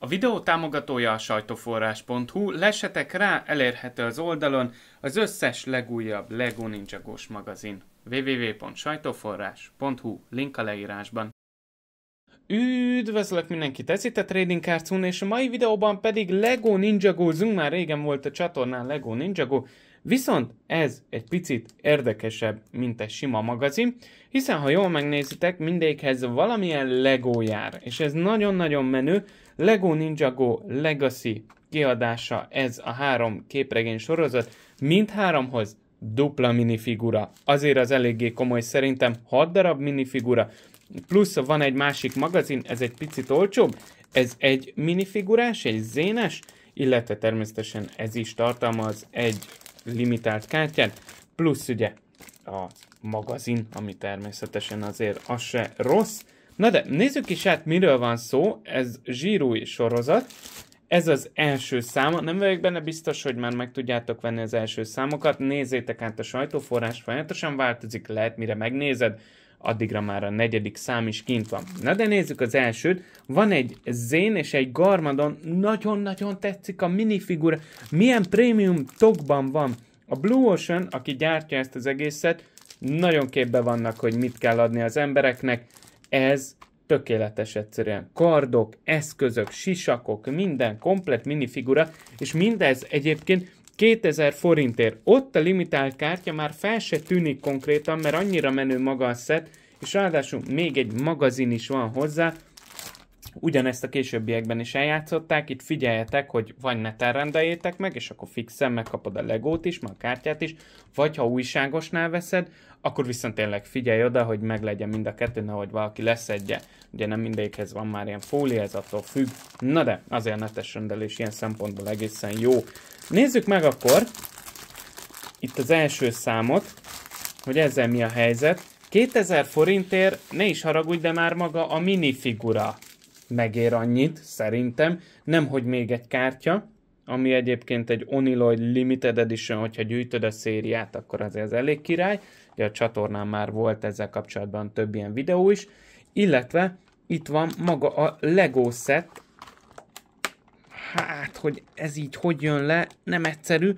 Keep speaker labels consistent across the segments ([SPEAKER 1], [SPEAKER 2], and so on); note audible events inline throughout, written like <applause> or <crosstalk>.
[SPEAKER 1] A videó támogatója a sajtóforrás.hu, lesetek rá, elérhető az oldalon az összes legújabb Lego Ninja Gós magazin. www.sajtóforrás.hu, link a leírásban. Üdvözlök mindenkit, ez itt a Trading Cards Hun, és a mai videóban pedig Lego Go zunk, már régen volt a csatornán Lego Go, viszont ez egy picit érdekesebb, mint egy sima magazin, hiszen ha jól megnézitek, mindegyikhez valamilyen Lego jár, és ez nagyon-nagyon menő, Lego Ninjago Legacy kiadása ez a három képregény sorozat, mindháromhoz dupla minifigura. Azért az eléggé komoly, szerintem 6 darab minifigura, plusz van egy másik magazin, ez egy picit olcsóbb, ez egy minifigurás, egy zénes, illetve természetesen ez is tartalmaz egy limitált kártyát, plusz ugye a magazin, ami természetesen azért az se rossz, Na de nézzük is hát miről van szó. Ez zsírói sorozat. Ez az első száma. Nem vagyok benne biztos, hogy már meg tudjátok venni az első számokat. Nézzétek át a sajtóforrás, folyamatosan változik, lehet mire megnézed. Addigra már a negyedik szám is kint van. Na de nézzük az elsőt. Van egy Zén és egy Garmadon. Nagyon-nagyon tetszik a minifigura. Milyen prémium tokban van. A Blue Ocean, aki gyártja ezt az egészet, nagyon képbe vannak, hogy mit kell adni az embereknek. Ez tökéletes egyszerűen. Kardok, eszközök, sisakok, minden komplet minifigura, és mindez egyébként 2000 forintért. Ott a limitált kártya már fel se tűnik konkrétan, mert annyira menő maga a szett, és ráadásul még egy magazin is van hozzá, Ugyanezt a későbbiekben is eljátszották, itt figyeljetek, hogy vagy ne rendeljétek meg, és akkor fixen megkapod a legót is, meg a kártyát is, vagy ha újságosnál veszed, akkor viszont tényleg figyelj oda, hogy meglegyen mind a kettő, nehogy valaki leszedje. Ugye nem mindegyikhez van már ilyen fólia, ez attól függ. Na de, azért netes rendelés ilyen szempontból egészen jó. Nézzük meg akkor itt az első számot, hogy ezzel mi a helyzet. 2000 forintért, ne is haragudj, de már maga a minifigura megér annyit, szerintem. Nem, hogy még egy kártya, ami egyébként egy Oniloid Limited Edition, hogyha gyűjtöd a szériát, akkor azért az elég király. Ugye a csatornán már volt ezzel kapcsolatban több ilyen videó is. Illetve itt van maga a Lego set. Hát, hogy ez így hogy jön le, nem egyszerű.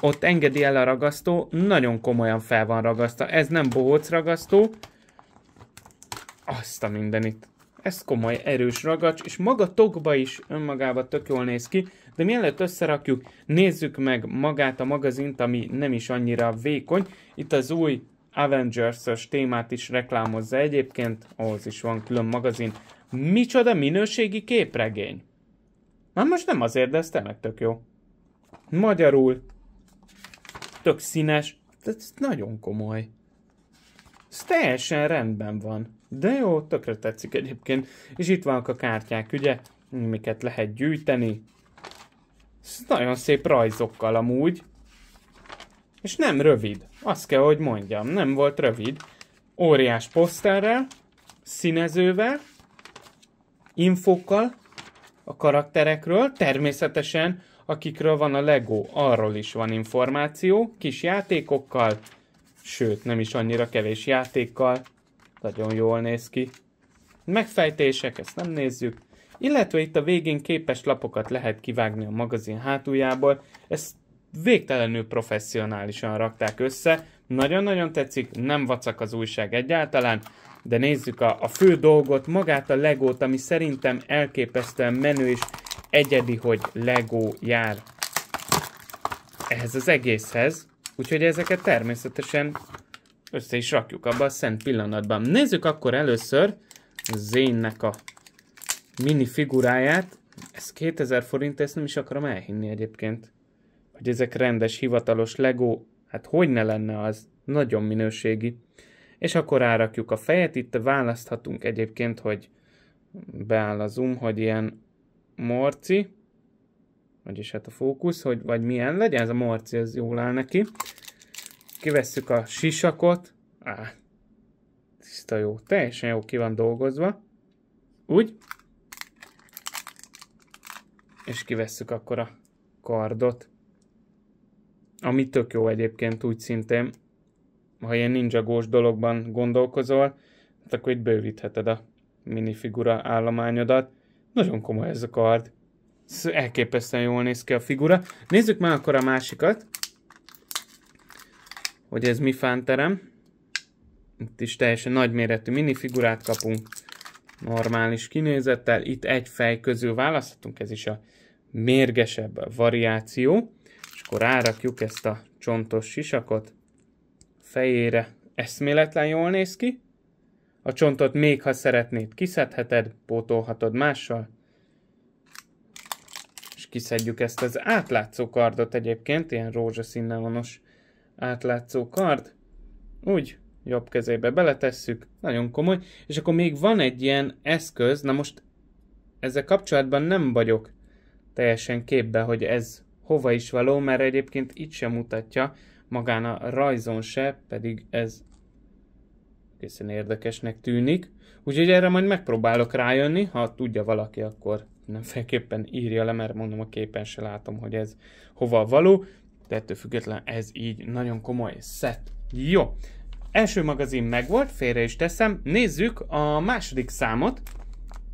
[SPEAKER 1] Ott engedi el a ragasztó, nagyon komolyan fel van ragasztva. Ez nem bohóc ragasztó. Azt a mindenit ez komoly, erős ragacs, és maga tokba is önmagában tök jól néz ki, de mielőtt összerakjuk, nézzük meg magát a magazint, ami nem is annyira vékony. Itt az új Avengers-ös témát is reklámozza egyébként, ahhoz is van külön magazin. Micsoda minőségi képregény! Már most nem azért, de ez tényleg tök jó. Magyarul, tök színes, ez nagyon komoly. Ez teljesen rendben van. De jó, tökre tetszik egyébként. És itt vannak a kártyák, ugye, miket lehet gyűjteni. Ez nagyon szép rajzokkal amúgy. És nem rövid, azt kell, hogy mondjam, nem volt rövid. Óriás poszterrel, színezővel, infokkal a karakterekről, természetesen akikről van a Lego, arról is van információ, kis játékokkal, sőt nem is annyira kevés játékkal, nagyon jól néz ki. Megfejtések, ezt nem nézzük. Illetve itt a végén képes lapokat lehet kivágni a magazin hátuljából. Ezt végtelenül professzionálisan rakták össze. Nagyon-nagyon tetszik, nem vacak az újság egyáltalán, de nézzük a, a fő dolgot, magát a legót, ami szerintem elképesztően menő és egyedi, hogy legó jár ehhez az egészhez. Úgyhogy ezeket természetesen össze is rakjuk abban a szent pillanatban. Nézzük akkor először Zénnek a mini figuráját. Ez 2000 forint, ezt nem is akarom elhinni egyébként. Hogy ezek rendes, hivatalos Lego, hát hogy ne lenne az, nagyon minőségi. És akkor árakjuk a fejet, itt választhatunk egyébként, hogy beáll a zoom, hogy ilyen morci, vagyis hát a fókusz, hogy vagy milyen legyen, ez a morci, ez jól áll neki kivesszük a sisakot. Á, tiszta jó. Teljesen jó ki van dolgozva. Úgy. És kivesszük akkor a kardot. Ami tök jó egyébként úgy szintén, ha ilyen ninja gós dologban gondolkozol, hát akkor itt bővítheted a minifigura állományodat. Nagyon komoly ez a kard. elképesztően jól néz ki a figura. Nézzük már akkor a másikat hogy ez mi fánterem. Itt is teljesen nagyméretű minifigurát kapunk, normális kinézettel. Itt egy fej közül választhatunk, ez is a mérgesebb variáció. És akkor rárakjuk ezt a csontos sisakot fejére. Eszméletlen jól néz ki. A csontot még ha szeretnéd, kiszedheted, pótolhatod mással. És kiszedjük ezt az átlátszó kardot egyébként, ilyen rózsaszínnel neonos átlátszó kard, úgy, jobb kezébe beletesszük, nagyon komoly, és akkor még van egy ilyen eszköz, na most ezzel kapcsolatban nem vagyok teljesen képbe, hogy ez hova is való, mert egyébként itt sem mutatja, magán a rajzon se, pedig ez egészen érdekesnek tűnik. Úgyhogy erre majd megpróbálok rájönni, ha tudja valaki, akkor nem mindenféleképpen írja le, mert mondom a képen se látom, hogy ez hova való de ettől független ez így nagyon komoly szett. Jó, első magazin megvolt, félre is teszem. Nézzük a második számot.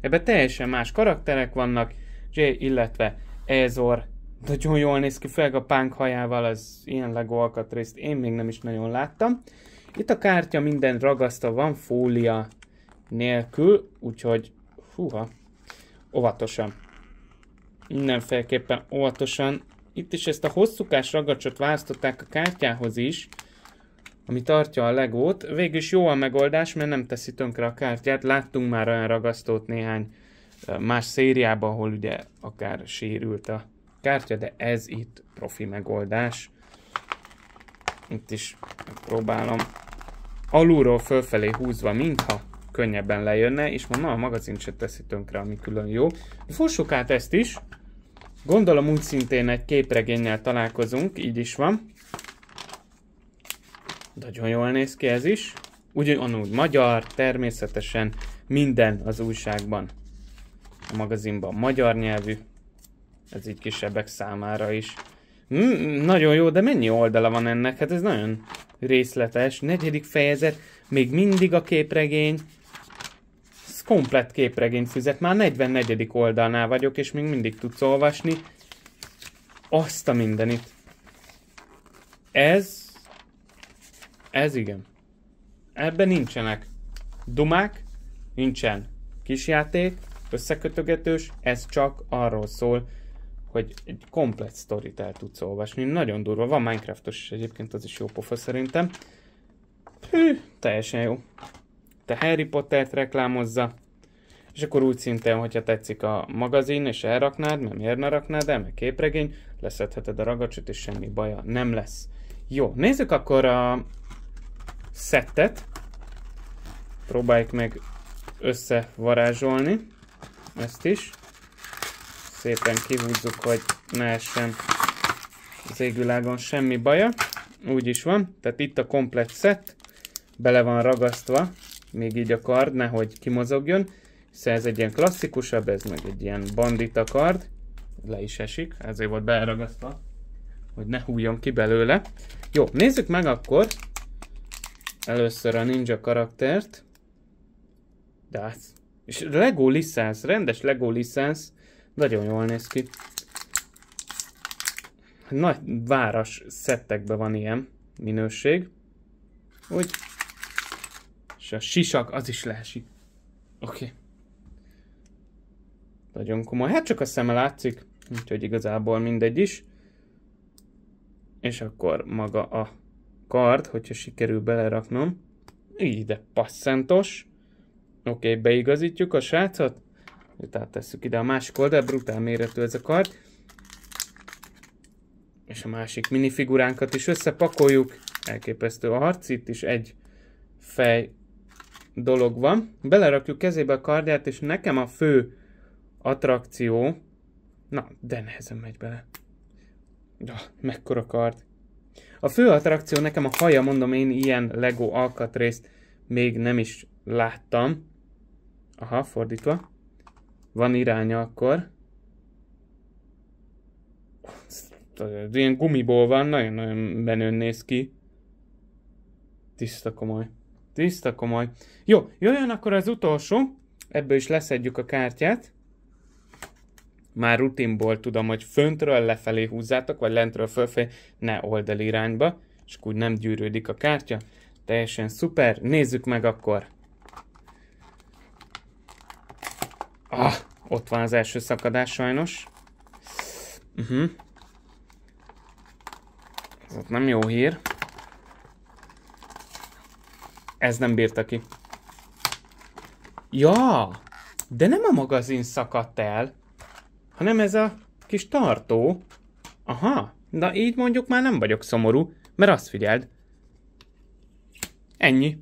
[SPEAKER 1] Ebben teljesen más karakterek vannak, J illetve Ezor. Nagyon jól néz ki, főleg a pánk hajával az ilyen Lego alkatrészt én még nem is nagyon láttam. Itt a kártya minden ragasztva van, fólia nélkül, úgyhogy húha, óvatosan. Mindenféleképpen óvatosan, itt is ezt a hosszúkás ragacsot választották a kártyához is, ami tartja a legót. Végül is jó a megoldás, mert nem teszi tönkre a kártyát. Láttunk már olyan ragasztót néhány más szériában, ahol ugye akár sérült a kártya, de ez itt profi megoldás. Itt is próbálom alulról fölfelé húzva, mintha könnyebben lejönne, és mondom, a magazin se teszi tönkre, ami külön jó. Fussuk át ezt is, Gondolom úgy szintén egy képregénnyel találkozunk, így is van. Nagyon jól néz ki ez is. Ugyanúgy magyar, természetesen minden az újságban. A magazinban magyar nyelvű. Ez így kisebbek számára is. Mm, nagyon jó, de mennyi oldala van ennek? Hát ez nagyon részletes. Negyedik fejezet, még mindig a képregény komplett képregény füzet, már 44. oldalnál vagyok, és még mindig tudsz olvasni. Azt a mindenit. Ez... Ez igen. Ebben nincsenek dumák, nincsen kisjáték, összekötögetős, ez csak arról szól, hogy egy komplet sztorit el tudsz olvasni. Nagyon durva, van Minecraftos is egyébként, az is jó pofa szerintem. Hű, teljesen jó előtte Harry Pottert reklámozza, és akkor úgy szintén, hogyha tetszik a magazin, és elraknád, mert miért ne raknád el, meg képregény, leszedheted a ragacsot, és semmi baja nem lesz. Jó, nézzük akkor a szettet. Próbáljuk meg összevarázsolni ezt is. Szépen kihúzzuk, hogy ne essen az égvilágon semmi baja. Úgy is van, tehát itt a komplet szett, bele van ragasztva még így a kard, nehogy kimozogjon. Hiszen szóval ez egy ilyen klasszikusabb, ez meg egy ilyen bandita kard. Le is esik, ezért volt beragasztva, hogy ne hújjon ki belőle. Jó, nézzük meg akkor először a ninja karaktert. Dász. És Lego licensz, rendes Lego licensz. Nagyon jól néz ki. Nagy váras szettekben van ilyen minőség. Úgy és a sisak, az is leesik. Oké. Okay. Nagyon komoly. Hát csak a szeme látszik, úgyhogy igazából mindegy is. És akkor maga a kard, hogyha sikerül beleraknom. Így, de passzentos. Oké, okay, beigazítjuk a srácot. Tehát tesszük ide a másik oldal, brutál méretű ez a kard. És a másik minifiguránkat is összepakoljuk. Elképesztő a harc, itt is egy fej dolog van. Belerakjuk kezébe a kardját, és nekem a fő attrakció... Na, de nehezen megy bele. Ja, mekkora kard. A fő attrakció nekem a haja, mondom én ilyen Lego alkatrészt még nem is láttam. Aha, fordítva. Van iránya akkor. Ilyen gumiból van, nagyon-nagyon benőn néz ki. Tiszta komoly. Tiszta komoly. Jó, jöjjön akkor az utolsó. Ebből is leszedjük a kártyát. Már rutinból tudom, hogy föntről lefelé húzzátok, vagy lentről fölfelé, ne oldali irányba, és úgy nem gyűrődik a kártya. Teljesen szuper. Nézzük meg akkor. Ah, ott van az első szakadás sajnos. Uh mhm. -huh. Ez ott nem jó hír. Ez nem bírta ki. Ja! De nem a magazin szakadt el, hanem ez a kis tartó. Aha, na így mondjuk már nem vagyok szomorú, mert azt figyeld. Ennyi.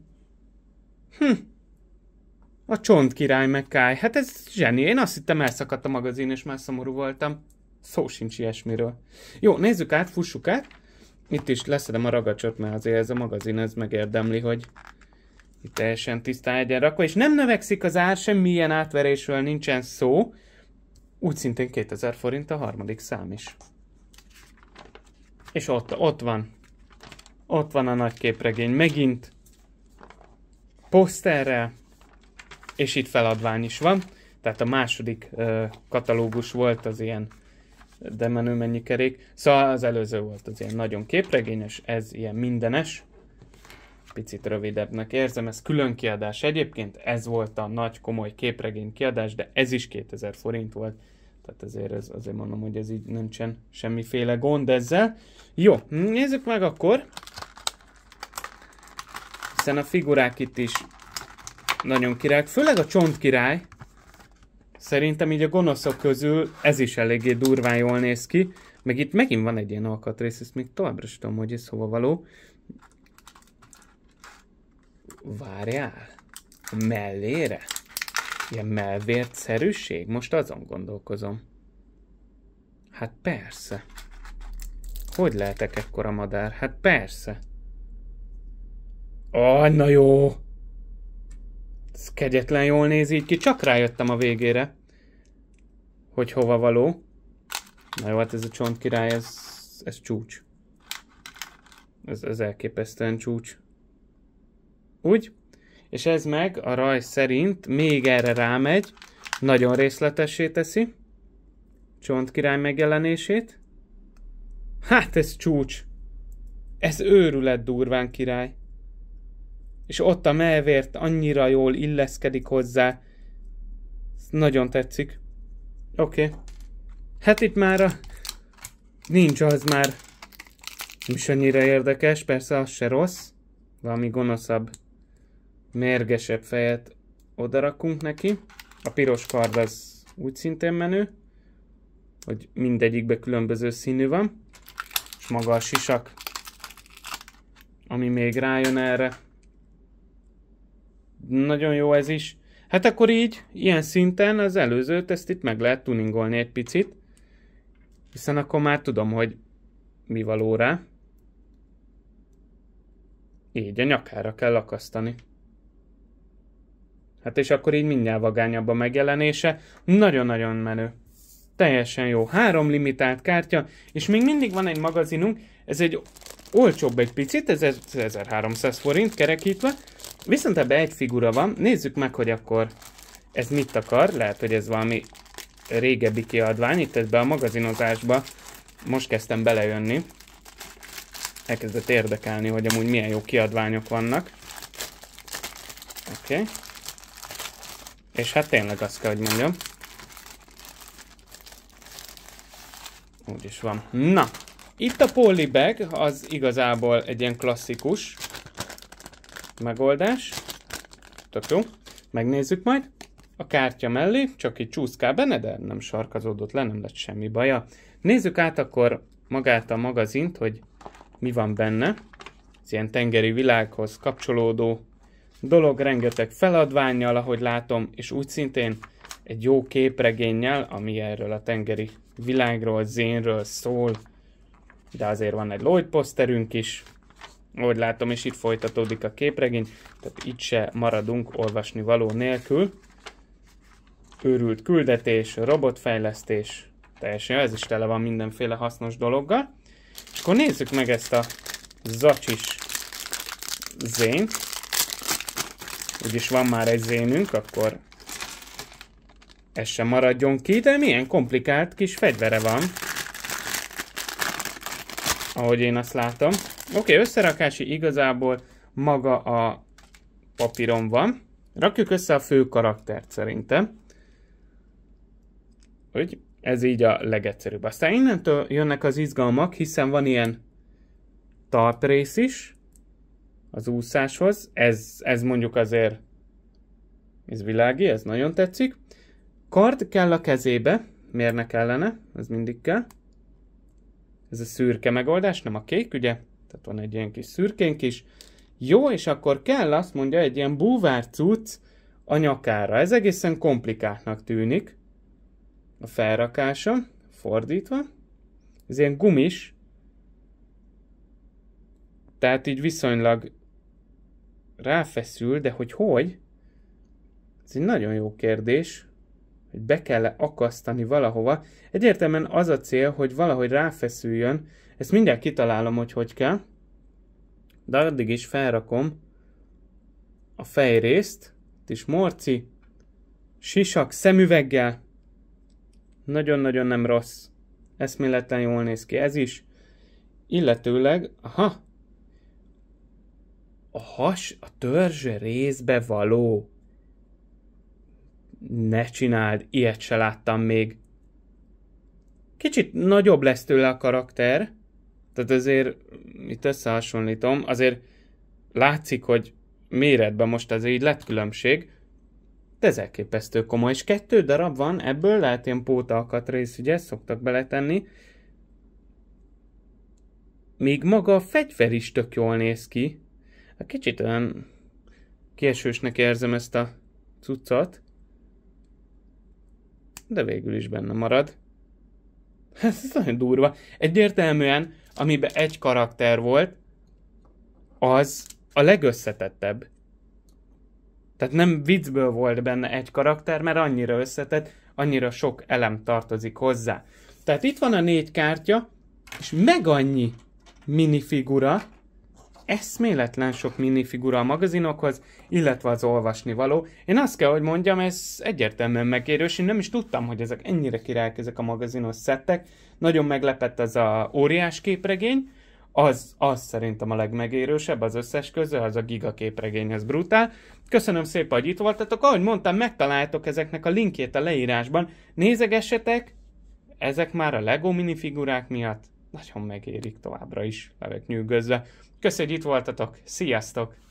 [SPEAKER 1] Hm. A csont király megkáj. Hát ez zseni. Én azt hittem elszakadt a magazin, és már szomorú voltam. Szó sincs ilyesmiről. Jó, nézzük át, fussuk át. Itt is leszedem a ragacsot, mert azért ez a magazin, ez megérdemli, hogy teljesen tisztán egyen, rakva, és nem növekszik az ár, semmilyen átverésről nincsen szó. Úgy szintén 2000 forint a harmadik szám is. És ott, ott van. Ott van a nagy képregény. Megint poszterrel, és itt feladvány is van. Tehát a második ö, katalógus volt az ilyen de menő mennyi kerék. Szóval az előző volt az ilyen nagyon képregényes, ez ilyen mindenes picit rövidebbnek érzem, ez külön kiadás. Egyébként ez volt a nagy komoly képregény kiadás, de ez is 2000 forint volt. Tehát azért ez, azért mondom, hogy ez így nincsen semmiféle gond ezzel. Jó, nézzük meg akkor. Hiszen a figurák itt is nagyon király, főleg a csontkirály. Szerintem így a gonoszok közül ez is eléggé durván jól néz ki. Meg itt megint van egy ilyen alkatrész, ezt még továbbra sem tudom, hogy ez hova való. Várjál. Mellére? Ilyen melvértszerűség? Most azon gondolkozom. Hát persze. Hogy lehetek ekkora madár? Hát persze. Aj, na jó! Ez kegyetlen jól néz így ki, csak rájöttem a végére, hogy hova való. Na jó, hát ez a csontkirály, ez, ez csúcs. Ez, ez elképesztően csúcs. Úgy? És ez meg a rajz szerint még erre rámegy, nagyon részletessé teszi csontkirály megjelenését. Hát ez csúcs! Ez őrület durván király. És ott a melvért annyira jól illeszkedik hozzá. Ez nagyon tetszik. Oké. Okay. Hát itt már a... Nincs az már. Nem is annyira érdekes, persze az se rossz. Valami gonoszabb mérgesebb fejet odarakunk neki. A piros kard az úgy szintén menő, hogy mindegyikbe különböző színű van. És maga a sisak, ami még rájön erre. Nagyon jó ez is. Hát akkor így, ilyen szinten az előzőt, ezt itt meg lehet tuningolni egy picit. Hiszen akkor már tudom, hogy mi való rá. Így a nyakára kell akasztani. Hát és akkor így mindjárt vagányabb a megjelenése. Nagyon-nagyon menő. Teljesen jó. Három limitált kártya, és még mindig van egy magazinunk, ez egy olcsóbb egy picit, ez 1300 forint kerekítve, viszont ebbe egy figura van, nézzük meg, hogy akkor ez mit akar, lehet, hogy ez valami régebbi kiadvány, itt ebbe a magazinozásba most kezdtem belejönni, elkezdett érdekelni, hogy amúgy milyen jó kiadványok vannak. Oké. Okay. És hát tényleg azt kell, hogy mondjam. Úgy is van. Na, itt a polybag az igazából egy ilyen klasszikus megoldás. Tök jó. Megnézzük majd. A kártya mellé, csak így csúszkál benne, de nem sarkazódott le, nem lett semmi baja. Nézzük át akkor magát a magazint, hogy mi van benne. Ez ilyen tengeri világhoz kapcsolódó dolog, rengeteg feladványjal, ahogy látom, és úgy szintén egy jó képregénnyel, ami erről a tengeri világról, zénről szól, de azért van egy Lloyd poszterünk is, ahogy látom, és itt folytatódik a képregény, tehát itt se maradunk olvasni való nélkül. Őrült küldetés, robotfejlesztés, teljesen ez is tele van mindenféle hasznos dologgal. És akkor nézzük meg ezt a zacsis zént úgyis van már egy zénünk, akkor ez sem maradjon ki, de milyen komplikált kis fegyvere van. Ahogy én azt látom. Oké, okay, összerakási igazából maga a papíron van. Rakjuk össze a fő karaktert szerintem. Úgy, ez így a legegyszerűbb. Aztán innentől jönnek az izgalmak, hiszen van ilyen tartrész is, az úszáshoz. Ez, ez mondjuk azért ez világi, ez nagyon tetszik. Kard kell a kezébe, mérne kellene, ez mindig kell. Ez a szürke megoldás, nem a kék, ugye? Tehát van egy ilyen kis szürkénk is. Jó, és akkor kell, azt mondja, egy ilyen búvár cucc a nyakára. Ez egészen komplikáltnak tűnik. A felrakása, fordítva. Ez ilyen gumis. Tehát így viszonylag ráfeszül, de hogy hogy? Ez egy nagyon jó kérdés, hogy be kell -e akasztani valahova. Egyértelműen az a cél, hogy valahogy ráfeszüljön. Ezt mindjárt kitalálom, hogy hogy kell. De addig is felrakom a fejrészt. Itt is morci, sisak, szemüveggel. Nagyon-nagyon nem rossz. Eszméletlen jól néz ki ez is. Illetőleg, aha, a has a törzs részbe való. Ne csináld, ilyet se láttam még. Kicsit nagyobb lesz tőle a karakter, tehát azért itt összehasonlítom, azért látszik, hogy méretben most ez így lett különbség, de ez elképesztő komoly, és kettő darab van, ebből lehet ilyen rész, ugye ezt szoktak beletenni, még maga a fegyver is tök jól néz ki. Hát kicsit olyan kiesősnek érzem ezt a cuccot, de végül is benne marad. <laughs> Ez nagyon durva. Egyértelműen, amiben egy karakter volt, az a legösszetettebb. Tehát nem viccből volt benne egy karakter, mert annyira összetett, annyira sok elem tartozik hozzá. Tehát itt van a négy kártya, és meg annyi minifigura, eszméletlen sok minifigura a magazinokhoz, illetve az olvasni való. Én azt kell, hogy mondjam, ez egyértelműen megérős, én nem is tudtam, hogy ezek ennyire királyk ezek a magazinos szettek. Nagyon meglepett az a óriás képregény, az, az szerintem a legmegérősebb az összes közül, az a giga képregény, ez brutál. Köszönöm szépen, hogy itt voltatok. Ahogy mondtam, megtaláltok ezeknek a linkjét a leírásban. Nézegessetek, ezek már a Lego minifigurák miatt nagyon megérik továbbra is, levek nyűgözve. Köszönjük, hogy itt voltatok. Sziasztok!